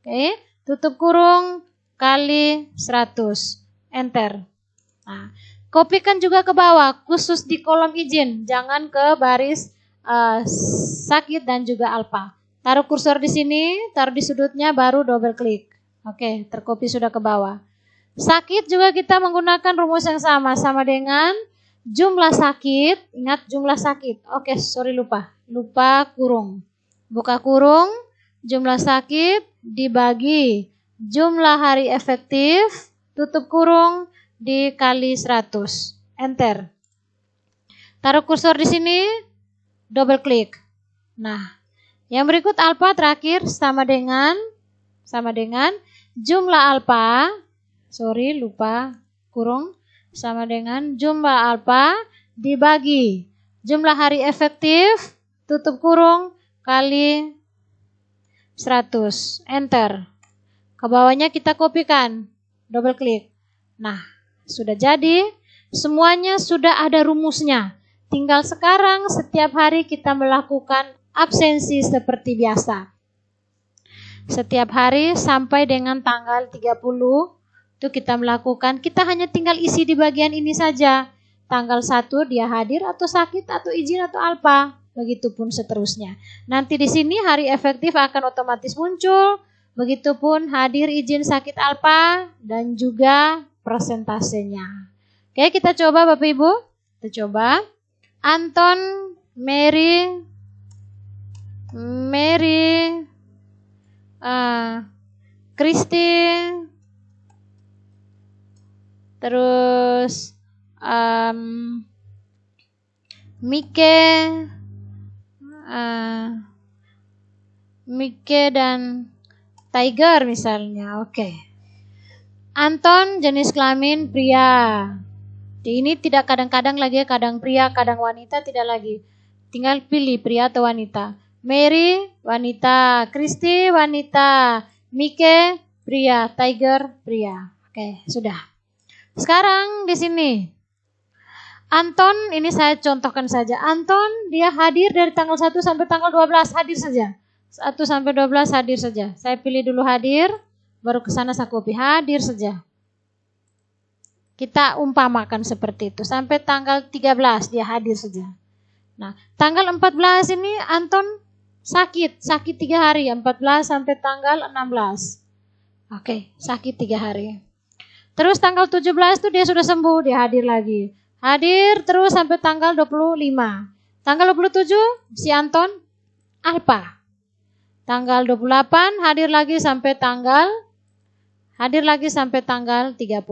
oke, okay? tutup kurung kali 100. Enter. Nah, kopikan juga ke bawah khusus di kolom izin, jangan ke baris uh, sakit dan juga alfa. Taruh kursor di sini, taruh di sudutnya baru double klik. Oke, okay, terkopi sudah ke bawah. Sakit juga kita menggunakan rumus yang sama, sama dengan jumlah sakit, ingat jumlah sakit. Oke, okay, sorry lupa. Lupa kurung. Buka kurung, jumlah sakit dibagi jumlah hari efektif, tutup kurung dikali 100. Enter. Taruh kursor di sini, double klik. Nah, yang berikut alfa terakhir sama dengan sama dengan jumlah alfa sorry lupa kurung sama dengan jumlah alfa dibagi jumlah hari efektif tutup kurung kali 100 enter ke bawahnya kita kopikan double klik nah sudah jadi semuanya sudah ada rumusnya tinggal sekarang setiap hari kita melakukan absensi seperti biasa setiap hari sampai dengan tanggal 30 itu kita melakukan, kita hanya tinggal isi di bagian ini saja. Tanggal 1 dia hadir atau sakit atau izin atau alpa, begitupun seterusnya. Nanti di sini hari efektif akan otomatis muncul, begitupun hadir izin sakit alpa dan juga persentasenya. Oke, kita coba Bapak Ibu. Kita coba. Anton Mary Mary uh, Christine terus um, Mike uh, Mike dan Tiger misalnya oke okay. Anton jenis kelamin pria di ini tidak kadang-kadang lagi kadang pria kadang wanita tidak lagi tinggal pilih pria atau wanita Mary wanita Christy wanita Mike pria Tiger pria oke okay, sudah sekarang di sini Anton ini saya contohkan saja. Anton dia hadir dari tanggal 1 sampai tanggal 12 hadir saja. 1 sampai 12 hadir saja. Saya pilih dulu hadir, baru ke sana saya copy hadir saja. Kita umpamakan seperti itu sampai tanggal 13 dia hadir saja. Nah, tanggal 14 ini Anton sakit, sakit tiga hari, 14 sampai tanggal 16. Oke, sakit tiga hari. Terus tanggal 17 tuh dia sudah sembuh, dia hadir lagi. Hadir terus sampai tanggal 25. Tanggal 27 si Anton alpa. Tanggal 28 hadir lagi sampai tanggal hadir lagi sampai tanggal 30.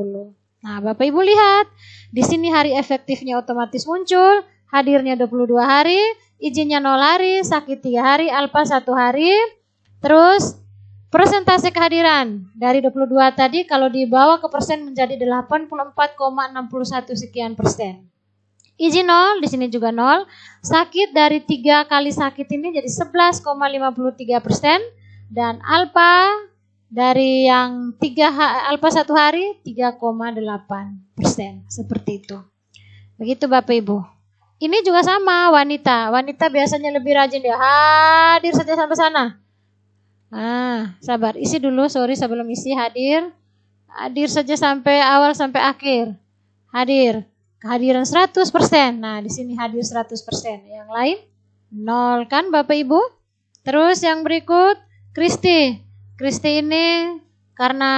Nah, Bapak Ibu lihat, di sini hari efektifnya otomatis muncul, hadirnya 22 hari, izinnya 0 hari, sakit 3 hari, alpa 1 hari, terus Persentase kehadiran dari 22 tadi kalau dibawa ke persen menjadi 84,61 sekian persen. Izin nol, di sini juga nol. Sakit dari 3 kali sakit ini jadi 11,53 persen. Dan alfa dari yang 3 alfa satu hari 3,8 persen. Seperti itu. Begitu Bapak Ibu. Ini juga sama wanita. Wanita biasanya lebih rajin dia hadir saja sampai sana Ah sabar. Isi dulu, sorry sebelum isi hadir. Hadir saja sampai awal sampai akhir. Hadir. Kehadiran 100%. Nah, di sini hadir 100%. Yang lain nol kan Bapak Ibu? Terus yang berikut Kristi. Kristi ini karena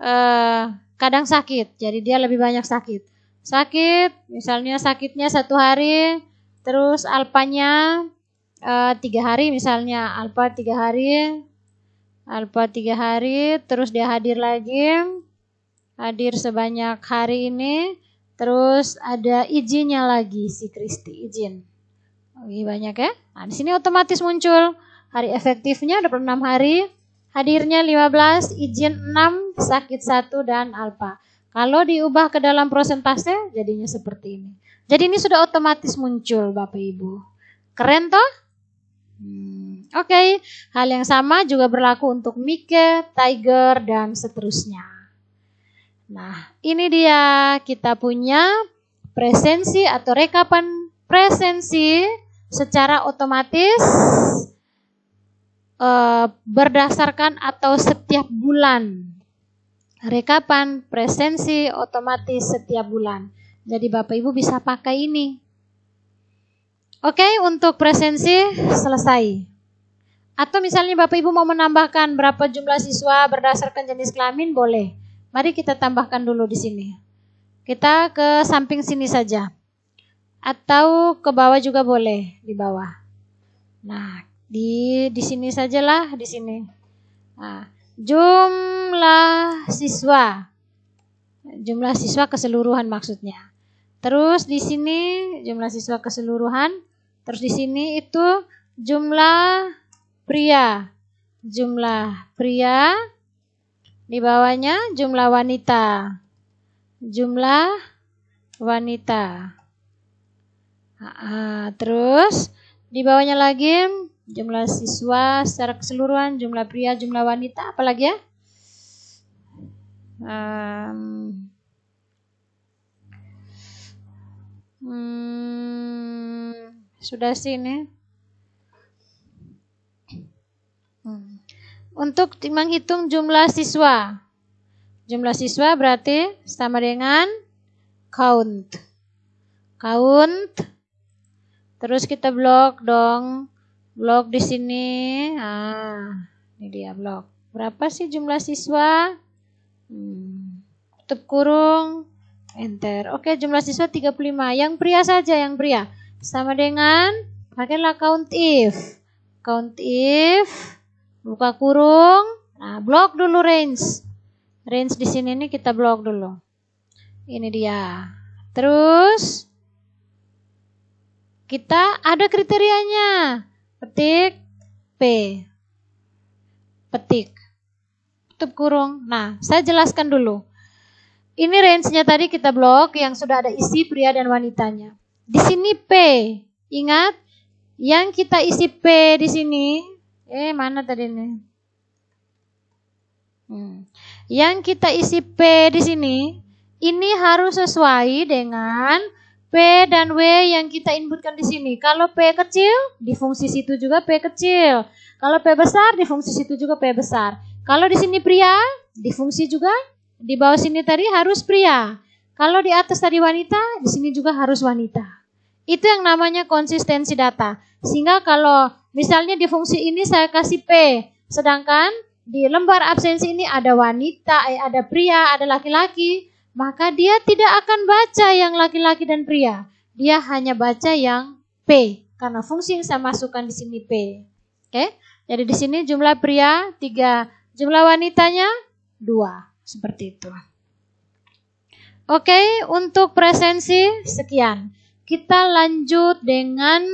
eh, kadang sakit, jadi dia lebih banyak sakit. Sakit, misalnya sakitnya satu hari, terus alpanya Eh, tiga hari misalnya alfa tiga hari alfa tiga hari terus dia hadir lagi hadir sebanyak hari ini terus ada izinnya lagi si Kristi izin lebih banyak ya nah, di sini otomatis muncul hari efektifnya 26 hari hadirnya 15 izin 6 sakit 1 dan alfa kalau diubah ke dalam prosentase jadinya seperti ini. Jadi ini sudah otomatis muncul Bapak Ibu. Keren toh? Hmm. Oke, okay. hal yang sama juga berlaku untuk Mike, Tiger, dan seterusnya. Nah, ini dia kita punya presensi atau rekapan presensi secara otomatis eh, berdasarkan atau setiap bulan. Rekapan presensi otomatis setiap bulan. Jadi Bapak Ibu bisa pakai ini Oke, okay, untuk presensi selesai. Atau misalnya Bapak Ibu mau menambahkan berapa jumlah siswa berdasarkan jenis kelamin, boleh. Mari kita tambahkan dulu di sini. Kita ke samping sini saja. Atau ke bawah juga boleh, di bawah. Nah, di di sini sajalah, di sini. Nah, jumlah siswa. Jumlah siswa keseluruhan maksudnya. Terus di sini jumlah siswa keseluruhan Terus di sini itu jumlah pria. Jumlah pria. Di bawahnya jumlah wanita. Jumlah wanita. Aa, terus di bawahnya lagi jumlah siswa secara keseluruhan, jumlah pria, jumlah wanita, apalagi ya? Um, hmm, sudah sini. Hmm. Untuk menghitung jumlah siswa. Jumlah siswa berarti sama dengan count. Count. Terus kita blok dong. Blok di sini. Ah, ini dia blok. Berapa sih jumlah siswa? Hmm. Tutup kurung. Enter. Oke, jumlah siswa 35. Yang pria saja, yang pria sama dengan pakailah count if. Count if buka kurung. Nah, blok dulu range. Range di sini ini kita blok dulu. Ini dia. Terus kita ada kriterianya. Petik P. Petik. Tutup kurung. Nah, saya jelaskan dulu. Ini range-nya tadi kita blok yang sudah ada isi pria dan wanitanya. Di sini P. Ingat, yang kita isi P di sini. Eh, mana tadi ini Hmm. Yang kita isi P di sini, ini harus sesuai dengan P dan W yang kita inputkan di sini. Kalau P kecil, di fungsi situ juga P kecil. Kalau P besar, di fungsi situ juga P besar. Kalau di sini pria, di fungsi juga di bawah sini tadi harus pria. Kalau di atas tadi wanita, di sini juga harus wanita. Itu yang namanya konsistensi data. Sehingga kalau misalnya di fungsi ini saya kasih P, sedangkan di lembar absensi ini ada wanita, eh, ada pria, ada laki-laki, maka dia tidak akan baca yang laki-laki dan pria. Dia hanya baca yang P, karena fungsi yang saya masukkan di sini P. Oke, jadi di sini jumlah pria 3, jumlah wanitanya 2, seperti itu. Oke, untuk presensi sekian. Kita lanjut dengan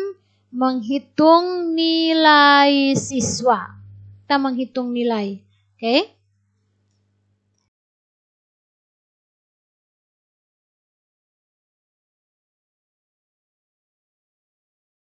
menghitung nilai siswa. Kita menghitung nilai. Oke. Okay?